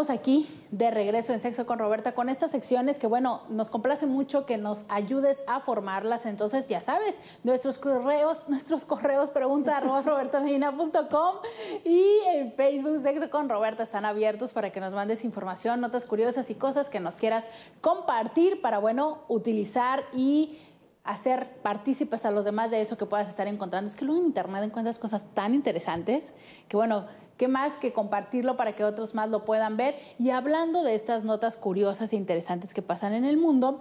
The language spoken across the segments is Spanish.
estamos aquí de regreso en Sexo con Roberta con estas secciones que, bueno, nos complace mucho que nos ayudes a formarlas. Entonces, ya sabes, nuestros correos, nuestros correos pregunta robertamedina.com y en Facebook Sexo con Roberta están abiertos para que nos mandes información, notas curiosas y cosas que nos quieras compartir para, bueno, utilizar y hacer partícipes a los demás de eso que puedas estar encontrando. Es que luego en internet encuentras cosas tan interesantes que, bueno, ¿Qué más que compartirlo para que otros más lo puedan ver? Y hablando de estas notas curiosas e interesantes que pasan en el mundo,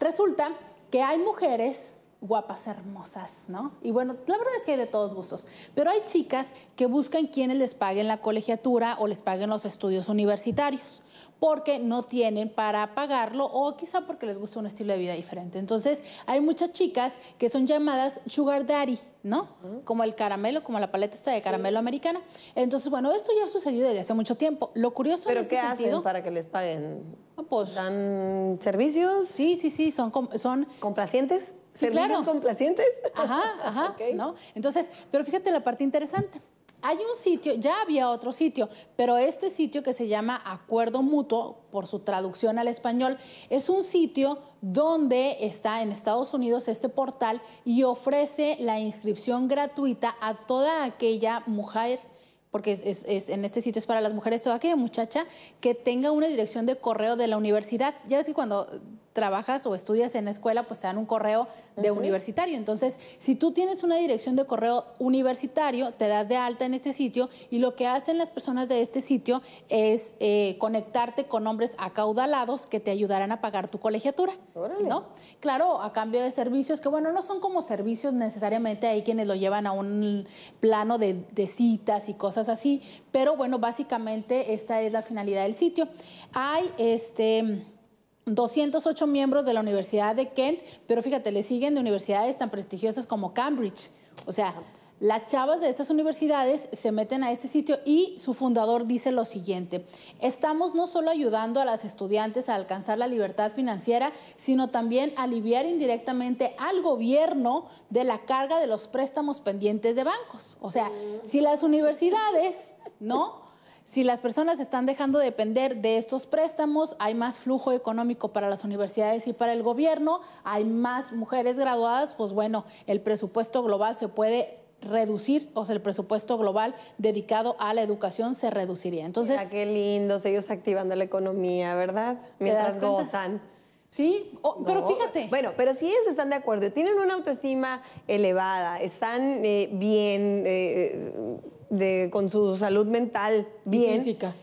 resulta que hay mujeres guapas, hermosas, ¿no? Y bueno, la verdad es que hay de todos gustos, pero hay chicas que buscan quienes les paguen la colegiatura o les paguen los estudios universitarios porque no tienen para pagarlo o quizá porque les gusta un estilo de vida diferente. Entonces, hay muchas chicas que son llamadas sugar daddy, ¿no? Como el caramelo, como la paleta esta de caramelo americana. Entonces, bueno, esto ya ha sucedido desde hace mucho tiempo. Lo curioso ¿Pero qué hacen para que les paguen? Ah, pues, ¿Dan servicios? Sí, sí, sí, son... son ¿Complacientes? Sí, claro. complacientes? Ajá, ajá, ¿no? Entonces, pero fíjate la parte interesante. Hay un sitio, ya había otro sitio, pero este sitio que se llama Acuerdo Mutuo, por su traducción al español, es un sitio donde está en Estados Unidos este portal y ofrece la inscripción gratuita a toda aquella mujer porque es, en este sitio es para las mujeres, toda aquella muchacha que tenga una dirección de correo de la universidad. Ya ves que cuando trabajas o estudias en escuela, pues te dan un correo de universitario. Entonces, si tú tienes una dirección de correo universitario, te das de alta en ese sitio y lo que hacen las personas de este sitio es eh, conectarte con hombres acaudalados que te ayudarán a pagar tu colegiatura. ¿no? Claro, a cambio de servicios que, bueno, no son como servicios necesariamente, hay quienes lo llevan a un plano de, de citas y cosas así, pero bueno, básicamente esta es la finalidad del sitio. Hay este 208 miembros de la Universidad de Kent, pero fíjate, le siguen de universidades tan prestigiosas como Cambridge. O sea, las chavas de estas universidades se meten a este sitio y su fundador dice lo siguiente, estamos no solo ayudando a las estudiantes a alcanzar la libertad financiera, sino también aliviar indirectamente al gobierno de la carga de los préstamos pendientes de bancos. O sea, si las universidades, ¿no? Si las personas están dejando depender de estos préstamos, hay más flujo económico para las universidades y para el gobierno, hay más mujeres graduadas, pues bueno, el presupuesto global se puede reducir, o sea, el presupuesto global dedicado a la educación se reduciría. Entonces, Mira qué lindos ellos activando la economía, ¿verdad? Mientras gozan. Sí, pero fíjate. Bueno, pero si ellos están de acuerdo, tienen una autoestima elevada, están eh, bien eh, eh, con su salud mental, bien. física.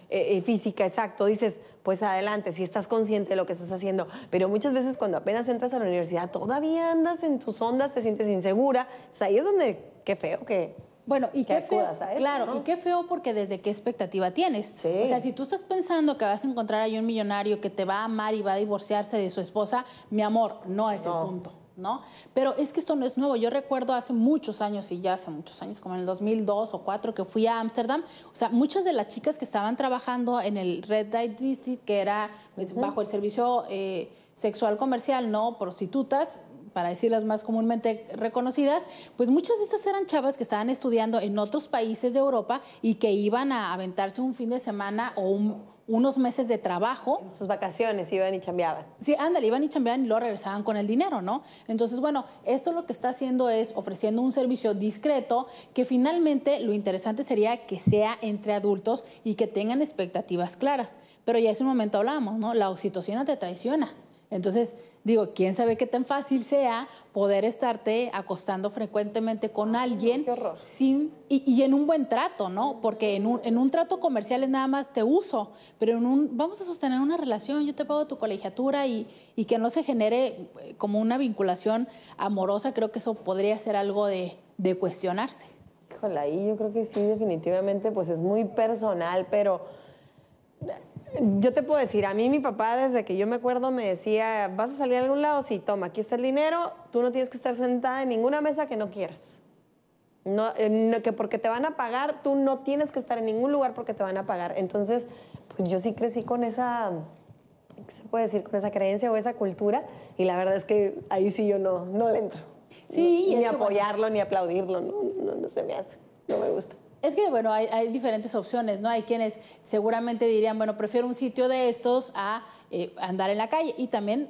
física, exacto. Dices, pues adelante, si estás consciente de lo que estás haciendo. Pero muchas veces cuando apenas entras a la universidad, todavía andas en tus ondas, te sientes insegura. O sea, ahí es donde, qué feo que bueno, y qué feo, claro, y qué feo porque desde qué expectativa tienes. O sea, si tú estás pensando que vas a encontrar ahí un millonario que te va a amar y va a divorciarse de su esposa, mi amor, no es el punto. ¿no? Pero es que esto no es nuevo. Yo recuerdo hace muchos años, y ya hace muchos años, como en el 2002 o 2004, que fui a Ámsterdam, o sea, muchas de las chicas que estaban trabajando en el Red Light District, que era pues, bajo el servicio eh, sexual comercial, no prostitutas, para decir las más comúnmente reconocidas, pues muchas de estas eran chavas que estaban estudiando en otros países de Europa y que iban a aventarse un fin de semana o unos meses de trabajo. sus vacaciones iban y chambeaban. Sí, ándale, iban y chambeaban y lo regresaban con el dinero, ¿no? Entonces, bueno, esto lo que está haciendo es ofreciendo un servicio discreto que finalmente lo interesante sería que sea entre adultos y que tengan expectativas claras. Pero ya hace un momento hablábamos, ¿no? La oxitocina te traiciona. Entonces, digo, quién sabe qué tan fácil sea poder estarte acostando frecuentemente con alguien sin y, en un buen trato, ¿no? Porque en un, trato comercial es nada más te uso, pero en un vamos a sostener una relación, yo te pago tu colegiatura y, y que no se genere eh, como una vinculación amorosa, creo que eso podría ser algo de, de cuestionarse. Híjole, ahí yo creo que sí, definitivamente, pues es muy personal, pero yo te puedo decir, a mí mi papá desde que yo me acuerdo me decía, vas a salir a algún lado, sí, toma, aquí está el dinero, tú no tienes que estar sentada en ninguna mesa que no quieras. Eh, no, que porque te van a pagar, tú no tienes que estar en ningún lugar porque te van a pagar. Entonces, pues yo sí crecí con esa, ¿qué se puede decir? Con esa creencia o esa cultura y la verdad es que ahí sí yo no, no le entro. Sí, ni apoyarlo, ni aplaudirlo, no, no se me hace, no me gusta. Es que, bueno, hay, diferentes opciones, ¿no? Hay quienes seguramente dirían, bueno, prefiero un sitio de estos a eh, andar en la calle. Y también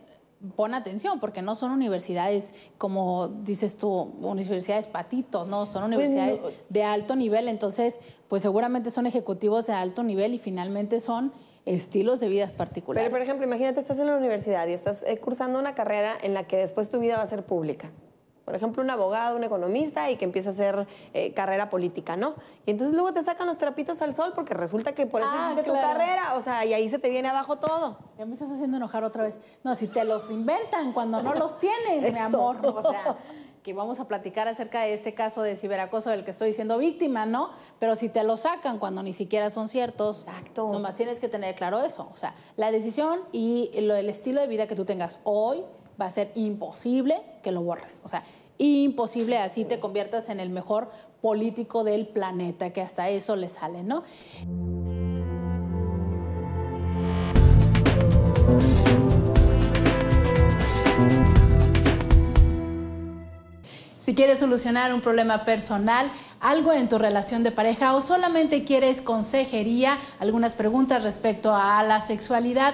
pon atención, porque no son universidades, como dices tú, universidades patitos, no, son universidades de alto nivel. Entonces, pues seguramente son ejecutivos de alto nivel y finalmente son estilos de vidas particulares. Pero, por ejemplo, imagínate, estás en la universidad y estás eh, cursando una carrera en la que después tu vida va a ser pública por ejemplo, un abogado, un economista y que empieza a hacer eh, carrera política, ¿no? Y entonces luego te sacan los trapitos al sol porque resulta que por eso ah, tu carrera, o sea, y ahí se te viene abajo todo. Ya me estás haciendo enojar otra vez. No, si te los inventan cuando no los tienes, mi amor, o sea que vamos a platicar acerca de este caso de ciberacoso del que estoy siendo víctima, ¿no? Pero si te lo sacan cuando ni siquiera son ciertos, Exacto. nomás tienes que tener claro eso. O sea, la decisión y el estilo de vida que tú tengas hoy, va a ser imposible que lo borres. O sea, imposible, así te conviertas en el mejor político del planeta, que hasta eso le sale, ¿no? Si quieres solucionar un problema personal, algo en tu relación de pareja o solamente quieres consejería, algunas preguntas respecto a la sexualidad,